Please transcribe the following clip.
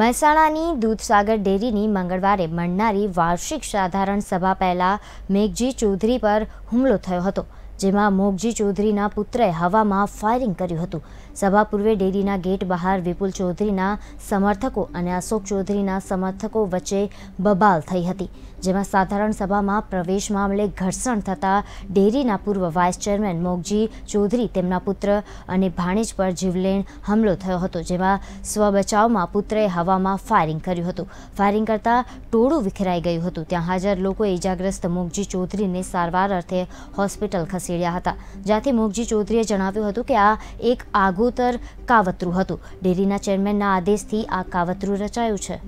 મહેસાણાની દૂધસાગર ડેરીની મંગળવારે મળનારી વાર્ષિક સાધારણ સભા પહેલા મેઘજી ચૌધરી પર હુમલો થયો હતો જેમાં મોગજી ચૌધરીના પુત્રએ હવામાં ફાયરિંગ કર્યું હતું સભા પૂર્વે ડેરીના ગેટ બહાર વિપુલ ચૌધરીના સમર્થકો અને અશોક ચૌધરીના સમર્થકો વચ્ચે બબાલ થઈ હતી જેમાં સાધારણ સભામાં પ્રવેશ મામલે ઘર્ષણ થતાં ડેરીના પૂર્વ વાઇસ ચેરમેન મોગજી ચૌધરી તેમના પુત્ર અને ભાણેજ પર જીવલેણ હુમલો થયો હતો જેમાં સ્વબચાવમાં પુત્રએ હવામાં ફાયરિંગ કર્યું હતું ફાયરિંગ કરતાં ટોળું વિખેરાઈ ગયું હતું ત્યાં હાજર લોકોએ ઇજાગ્રસ્ત મોગજી ચૌધરીને સારવાર અર્થે હોસ્પિટલ ખસી ખસેડ્યા હતા જ્યાંથી મુખજી ચૌધરીએ જણાવ્યું હતું કે આ એક આગોતર કાવતરું હતું ડેરીના ચેરમેનના આદેશથી આ કાવતરું રચાયું છે